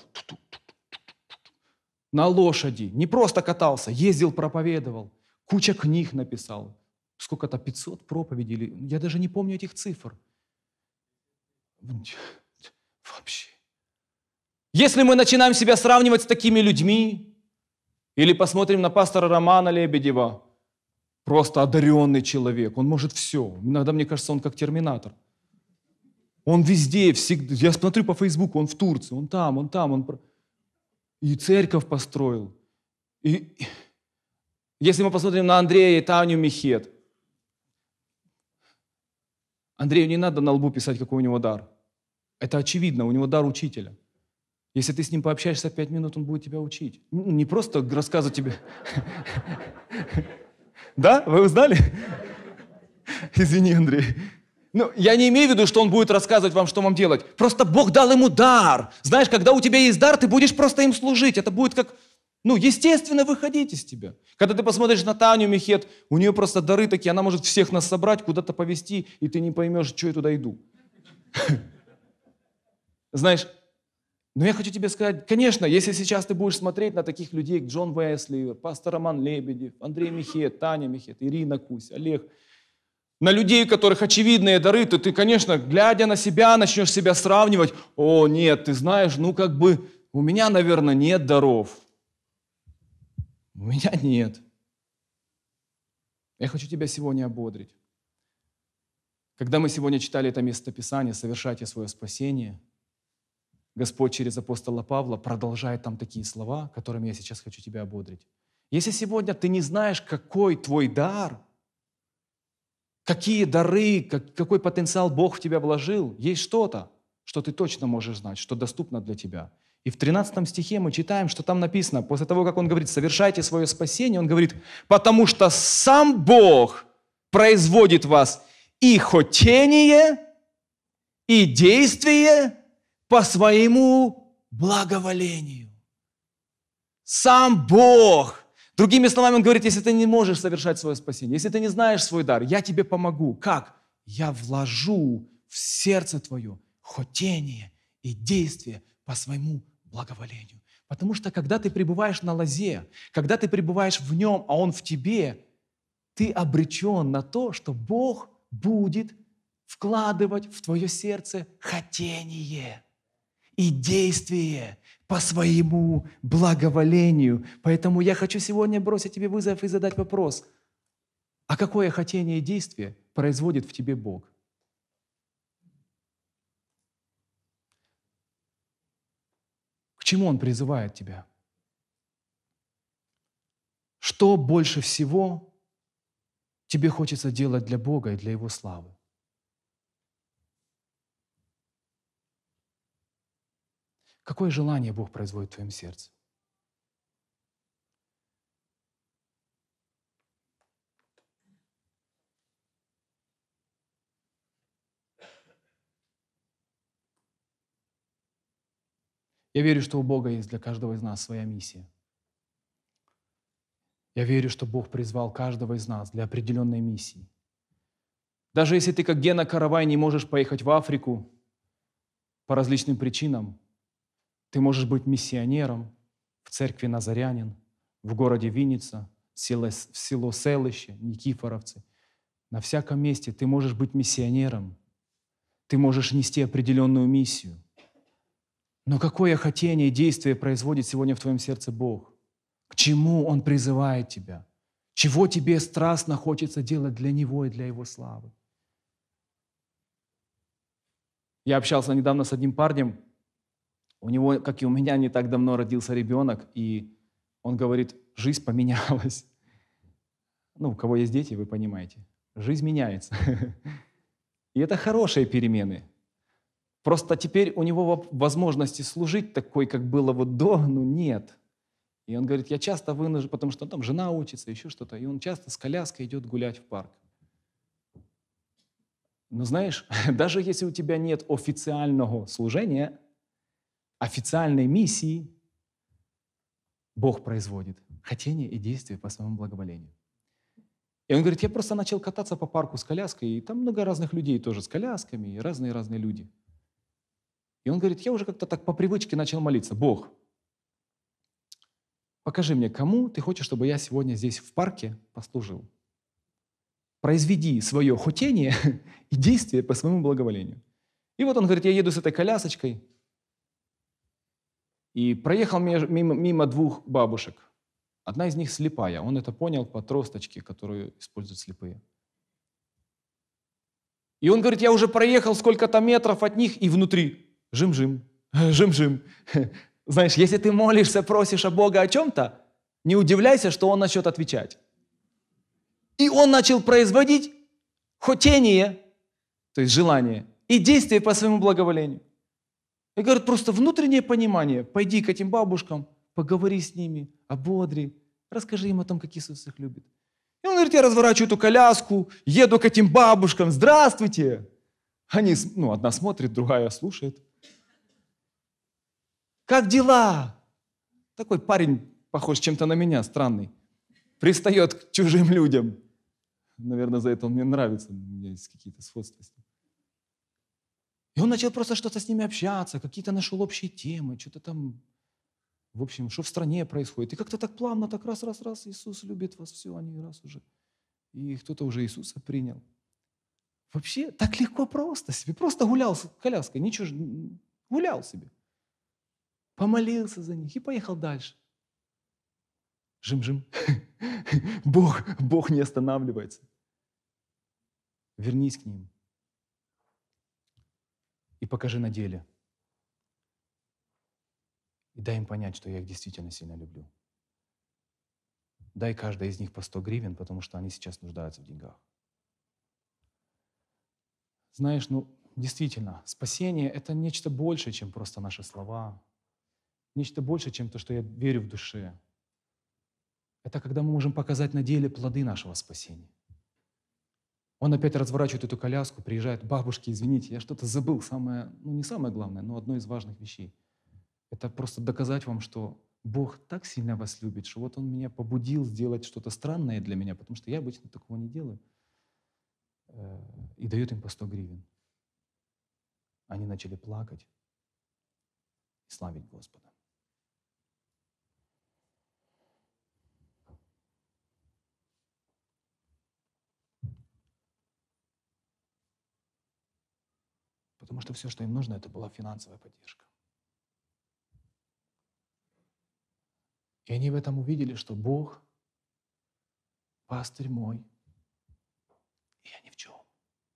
на лошади, не просто катался, ездил, проповедовал, куча книг написал, сколько-то, 500 проповедей, я даже не помню этих цифр. Ну, вообще. Если мы начинаем себя сравнивать с такими людьми, или посмотрим на пастора Романа Лебедева, просто одаренный человек, он может все. Иногда мне кажется, он как терминатор. Он везде, всегда. Я смотрю по Фейсбуку, он в Турции, он там, он там, он... И церковь построил. И... Если мы посмотрим на Андрея и Таню Михет, Андрею не надо на лбу писать, какой у него дар. Это очевидно, у него дар учителя. Если ты с ним пообщаешься пять минут, он будет тебя учить. Ну, не просто рассказывать тебе. Да? Вы узнали? Извини, Андрей. Ну, я не имею в виду, что он будет рассказывать вам, что вам делать. Просто Бог дал ему дар. Знаешь, когда у тебя есть дар, ты будешь просто им служить. Это будет как, ну, естественно, выходить из тебя. Когда ты посмотришь на Таню Мехет, у нее просто дары такие, она может всех нас собрать, куда-то повести, и ты не поймешь, что я туда иду. Знаешь, но я хочу тебе сказать, конечно, если сейчас ты будешь смотреть на таких людей, как Джон Уэсли, пастор Роман Лебедев, Андрей Михет, Таня Михет, Ирина Кусь, Олег, на людей, у которых очевидные дары, то ты, конечно, глядя на себя, начнешь себя сравнивать. О, нет, ты знаешь, ну как бы у меня, наверное, нет даров. У меня нет. Я хочу тебя сегодня ободрить. Когда мы сегодня читали это местописание «Совершайте свое спасение», Господь через апостола Павла продолжает там такие слова, которыми я сейчас хочу тебя ободрить. Если сегодня ты не знаешь, какой твой дар, какие дары, какой потенциал Бог в тебя вложил, есть что-то, что ты точно можешь знать, что доступно для тебя. И в 13 стихе мы читаем, что там написано, после того, как он говорит, совершайте свое спасение, он говорит, потому что сам Бог производит вас и хотение, и действие, по своему благоволению. Сам Бог – Другими словами, он говорит, если ты не можешь совершать свое спасение, если ты не знаешь свой дар, я тебе помогу. Как? Я вложу в сердце твое хотение и действие по своему благоволению. Потому что когда ты пребываешь на лозе, когда ты пребываешь в нем, а он в тебе, ты обречен на то, что Бог будет вкладывать в твое сердце хотение и действие по своему благоволению. Поэтому я хочу сегодня бросить тебе вызов и задать вопрос. А какое хотение и действие производит в тебе Бог? К чему Он призывает тебя? Что больше всего тебе хочется делать для Бога и для Его славы? Какое желание Бог производит в твоем сердце? Я верю, что у Бога есть для каждого из нас своя миссия. Я верю, что Бог призвал каждого из нас для определенной миссии. Даже если ты, как Гена Каравай, не можешь поехать в Африку по различным причинам, ты можешь быть миссионером в церкви Назарянин, в городе Винница, в село, в село Селище, Никифоровцы. На всяком месте ты можешь быть миссионером. Ты можешь нести определенную миссию. Но какое хотение и действие производит сегодня в твоем сердце Бог? К чему Он призывает тебя? Чего тебе страстно хочется делать для Него и для Его славы? Я общался недавно с одним парнем, у него, как и у меня, не так давно родился ребенок, и он говорит, жизнь поменялась. Ну, у кого есть дети, вы понимаете. Жизнь меняется. И это хорошие перемены. Просто теперь у него возможности служить такой, как было вот до, ну нет. И он говорит, я часто вынужден, потому что там жена учится, еще что-то. И он часто с коляской идет гулять в парк. Но знаешь, даже если у тебя нет официального служения, официальной миссии Бог производит хотение и действие по своему благоволению. И он говорит, я просто начал кататься по парку с коляской, и там много разных людей тоже с колясками, и разные-разные люди. И он говорит, я уже как-то так по привычке начал молиться. Бог, покажи мне, кому ты хочешь, чтобы я сегодня здесь в парке послужил. Произведи свое хотение и действие по своему благоволению. И вот он говорит, я еду с этой колясочкой, и проехал мимо, мимо двух бабушек. Одна из них слепая. Он это понял по тросточке, которую используют слепые. И он говорит, я уже проехал сколько-то метров от них, и внутри жим-жим, жим-жим. Знаешь, если ты молишься, просишь о Бога о чем-то, не удивляйся, что он начнет отвечать. И он начал производить хотение, то есть желание, и действие по своему благоволению. Я говорю, просто внутреннее понимание. Пойди к этим бабушкам, поговори с ними, ободри, расскажи им о том, как Иисус их любит. И он говорит, я разворачиваю эту коляску, еду к этим бабушкам, здравствуйте. Они, ну, одна смотрит, другая слушает. Как дела? Такой парень, похож чем-то на меня, странный. Пристает к чужим людям. Наверное, за это он мне нравится. У меня есть какие-то сходства с ним. И он начал просто что-то с ними общаться, какие-то нашел общие темы, что-то там, в общем, что в стране происходит. И как-то так плавно, так раз-раз-раз, Иисус любит вас, все, они раз уже. И кто-то уже Иисуса принял. Вообще так легко просто себе. Просто гулял с коляской, ничего, гулял себе. Помолился за них и поехал дальше. Жим-жим. Бог, Бог не останавливается. Вернись к ним и покажи на деле. И дай им понять, что я их действительно сильно люблю. Дай каждой из них по 100 гривен, потому что они сейчас нуждаются в деньгах. Знаешь, ну, действительно, спасение — это нечто большее, чем просто наши слова, нечто большее, чем то, что я верю в душе. Это когда мы можем показать на деле плоды нашего спасения. Он опять разворачивает эту коляску, приезжает, бабушки, извините, я что-то забыл, самое, ну не самое главное, но одно из важных вещей. Это просто доказать вам, что Бог так сильно вас любит, что вот Он меня побудил сделать что-то странное для меня, потому что я обычно такого не делаю. Э, и дает им по 100 гривен. Они начали плакать и славить Господа. потому что все, что им нужно, это была финансовая поддержка. И они в этом увидели, что Бог – пастырь мой, и я ни в чем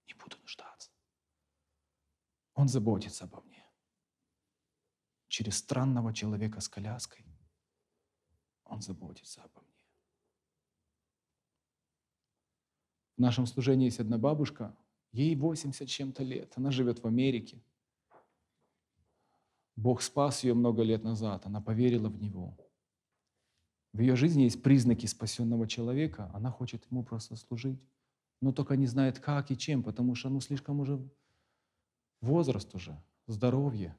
не буду нуждаться. Он заботится обо мне. Через странного человека с коляской он заботится обо мне. В нашем служении есть одна бабушка – Ей 80 чем-то лет. Она живет в Америке. Бог спас ее много лет назад. Она поверила в Него. В ее жизни есть признаки спасенного человека. Она хочет ему просто служить. Но только не знает, как и чем, потому что ну, слишком уже возраст уже, здоровье.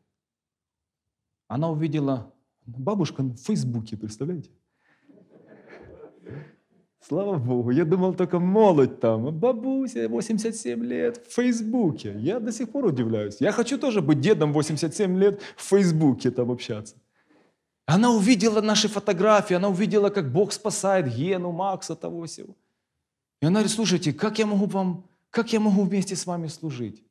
Она увидела бабушка в Фейсбуке, представляете? Слава богу, я думал только молодь там, а бабуся 87 лет в Фейсбуке. Я до сих пор удивляюсь. Я хочу тоже быть дедом 87 лет в Фейсбуке там общаться. Она увидела наши фотографии, она увидела, как Бог спасает Гену, Макса, того всего. И она говорит, слушайте, как я могу вам, как я могу вместе с вами служить?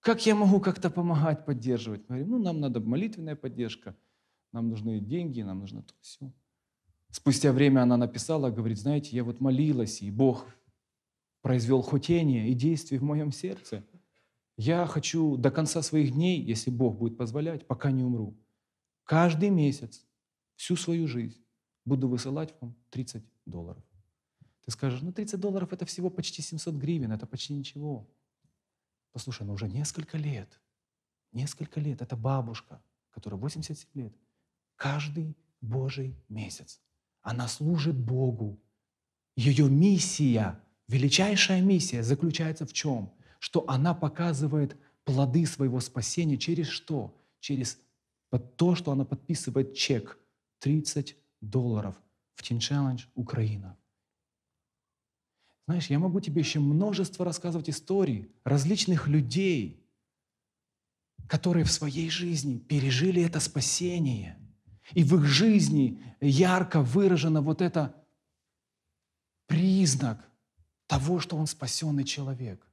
Как я могу как-то помогать, поддерживать? Мы говорим, ну, нам надо молитвенная поддержка, нам нужны деньги, нам нужно то все. Спустя время она написала, говорит, знаете, я вот молилась, и Бог произвел хотение и действие в моем сердце. Я хочу до конца своих дней, если Бог будет позволять, пока не умру, каждый месяц, всю свою жизнь буду высылать вам 30 долларов. Ты скажешь, ну 30 долларов это всего почти 700 гривен, это почти ничего. Послушай, ну уже несколько лет, несколько лет, это бабушка, которая 87 лет, каждый Божий месяц она служит Богу. Ее миссия, величайшая миссия заключается в чем? Что она показывает плоды своего спасения через что? Через то, что она подписывает чек 30 долларов в Teen Challenge Украина. Знаешь, я могу тебе еще множество рассказывать историй различных людей, которые в своей жизни пережили это спасение – и в их жизни ярко выражено вот это признак того, что он спасенный человек.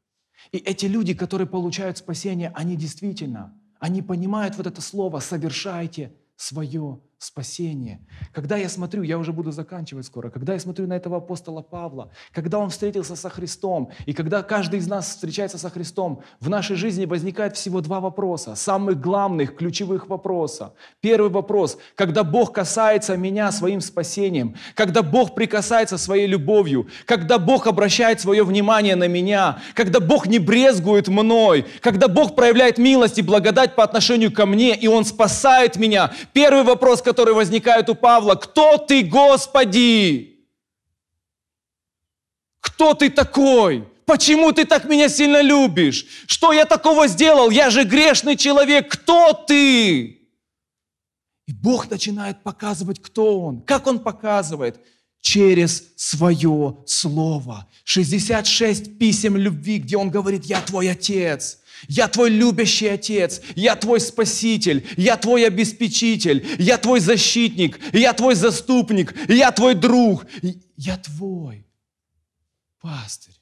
И эти люди, которые получают спасение, они действительно, они понимают вот это слово «совершайте свое спасение. Когда я смотрю, я уже буду заканчивать скоро, когда я смотрю на этого апостола Павла, когда он встретился со Христом, и когда каждый из нас встречается со Христом, в нашей жизни возникает всего два вопроса, самых главных, ключевых вопроса. Первый вопрос, когда Бог касается меня своим спасением, когда Бог прикасается своей любовью, когда Бог обращает свое внимание на меня, когда Бог не брезгует мной, когда Бог проявляет милость и благодать по отношению ко мне, и Он спасает меня. Первый вопрос, который возникает у Павла. Кто ты, Господи? Кто ты такой? Почему ты так меня сильно любишь? Что я такого сделал? Я же грешный человек. Кто ты? И Бог начинает показывать, кто Он. Как Он показывает? через свое слово. 66 писем любви, где он говорит, я твой отец, я твой любящий Отец, я твой Спаситель, я твой обеспечитель, я твой защитник, я твой заступник, я твой друг, я твой пастырь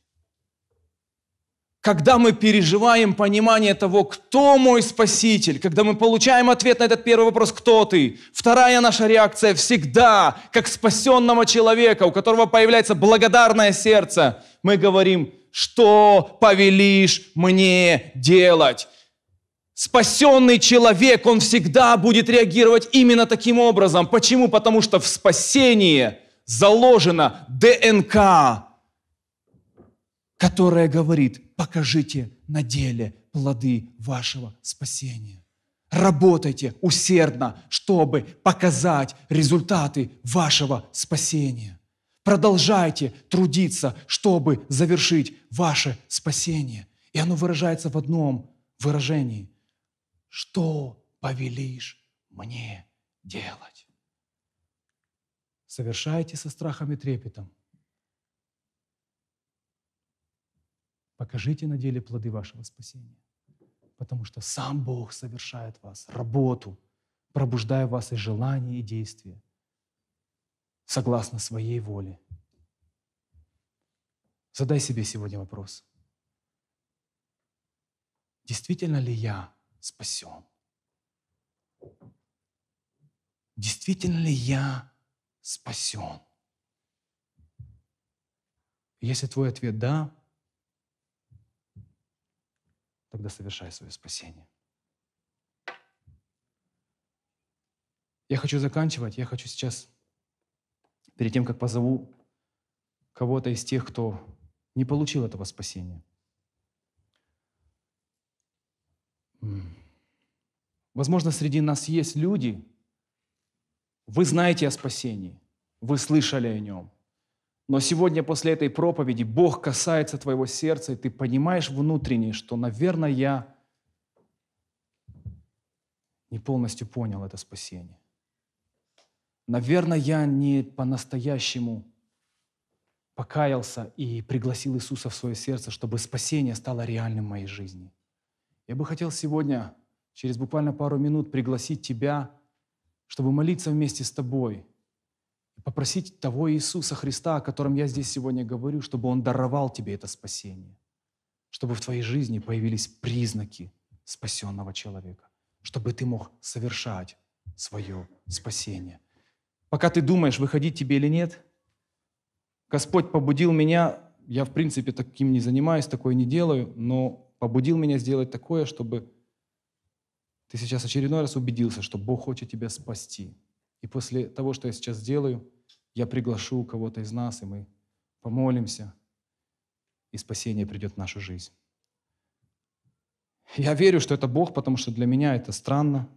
когда мы переживаем понимание того, кто мой Спаситель, когда мы получаем ответ на этот первый вопрос, кто ты, вторая наша реакция всегда, как спасенного человека, у которого появляется благодарное сердце, мы говорим, что повелишь мне делать. Спасенный человек, он всегда будет реагировать именно таким образом. Почему? Потому что в спасении заложена ДНК, которая говорит, покажите на деле плоды вашего спасения. Работайте усердно, чтобы показать результаты вашего спасения. Продолжайте трудиться, чтобы завершить ваше спасение. И оно выражается в одном выражении. Что повелишь мне делать? Совершайте со страхом и трепетом покажите на деле плоды вашего спасения. Потому что сам Бог совершает вас работу, пробуждая в вас и желания, и действия, согласно своей воле. Задай себе сегодня вопрос. Действительно ли я спасен? Действительно ли я спасен? Если твой ответ «да», тогда совершай свое спасение. Я хочу заканчивать, я хочу сейчас, перед тем, как позову кого-то из тех, кто не получил этого спасения. Возможно, среди нас есть люди, вы знаете о спасении, вы слышали о нем – но сегодня после этой проповеди Бог касается твоего сердца, и ты понимаешь внутренне, что, наверное, я не полностью понял это спасение. Наверное, я не по-настоящему покаялся и пригласил Иисуса в свое сердце, чтобы спасение стало реальным в моей жизни. Я бы хотел сегодня, через буквально пару минут, пригласить тебя, чтобы молиться вместе с тобой попросить того Иисуса Христа, о котором я здесь сегодня говорю, чтобы Он даровал тебе это спасение, чтобы в твоей жизни появились признаки спасенного человека, чтобы ты мог совершать свое спасение. Пока ты думаешь, выходить тебе или нет, Господь побудил меня, я в принципе таким не занимаюсь, такое не делаю, но побудил меня сделать такое, чтобы ты сейчас очередной раз убедился, что Бог хочет тебя спасти – и после того, что я сейчас делаю, я приглашу кого-то из нас, и мы помолимся, и спасение придет в нашу жизнь. Я верю, что это Бог, потому что для меня это странно.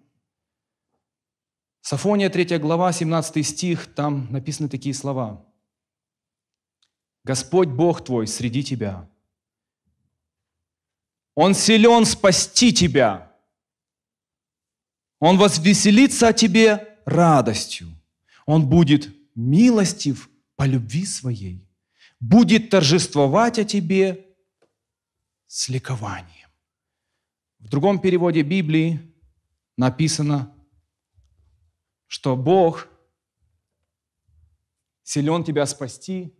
Сафония 3 глава, 17 стих, там написаны такие слова. «Господь Бог твой среди тебя, Он силен спасти тебя, Он возвеселится о тебе радостью. Он будет милостив по любви своей, будет торжествовать о тебе с ликованием. В другом переводе Библии написано, что Бог силен тебя спасти,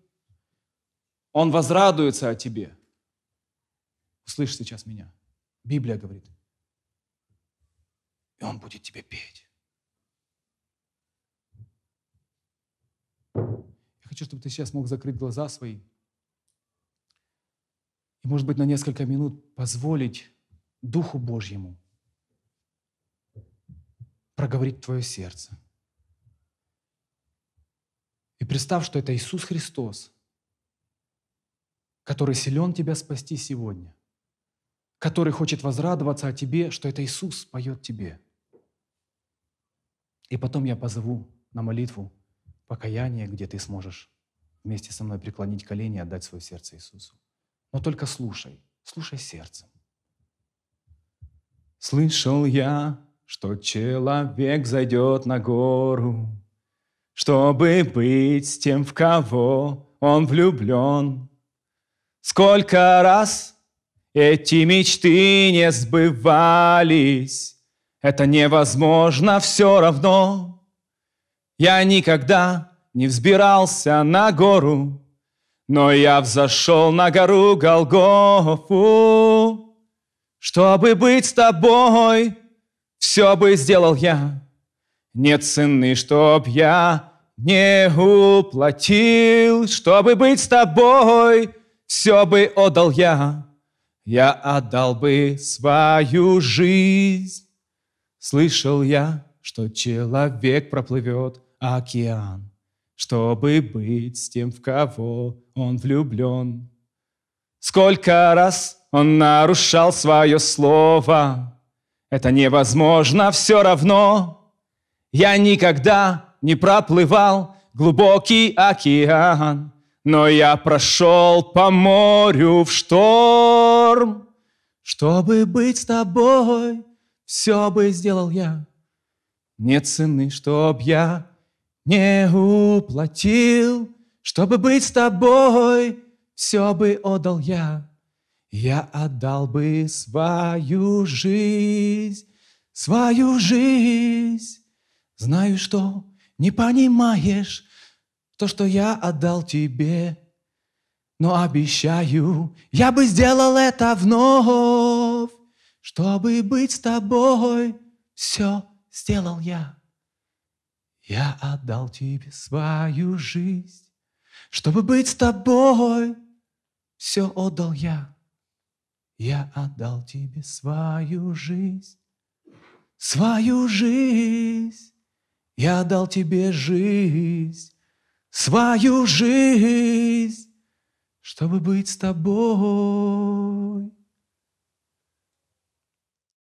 Он возрадуется о тебе. Услышь сейчас меня. Библия говорит, и Он будет тебе петь. хочу, чтобы ты сейчас мог закрыть глаза свои. И, может быть, на несколько минут позволить Духу Божьему проговорить твое сердце. И представь, что это Иисус Христос, который силен тебя спасти сегодня, который хочет возрадоваться о тебе, что это Иисус поет тебе. И потом я позову на молитву покаяние, где ты сможешь вместе со мной преклонить колени и отдать свое сердце Иисусу. Но только слушай, слушай сердцем. Слышал я, что человек зайдет на гору, чтобы быть с тем, в кого он влюблен. Сколько раз эти мечты не сбывались, это невозможно все равно. Я никогда не взбирался на гору, Но я взошел на гору Голгофу. Чтобы быть с тобой, все бы сделал я. Нет цены, чтоб я не уплатил. Чтобы быть с тобой, все бы отдал я. Я отдал бы свою жизнь. Слышал я, что человек проплывет — океан, чтобы быть с тем, в кого он влюблен. Сколько раз он нарушал свое слово, это невозможно все равно. Я никогда не проплывал глубокий океан, но я прошел по морю в шторм, чтобы быть с тобой, все бы сделал я. Нет цены, чтоб я не уплатил, чтобы быть с тобой, все бы отдал я. Я отдал бы свою жизнь, свою жизнь. Знаю, что не понимаешь то, что я отдал тебе. Но обещаю, я бы сделал это вновь, чтобы быть с тобой. Все сделал я. Я отдал тебе свою жизнь, чтобы быть с тобой. Все отдал я. Я отдал тебе свою жизнь, свою жизнь. Я отдал тебе жизнь, свою жизнь, чтобы быть с тобой.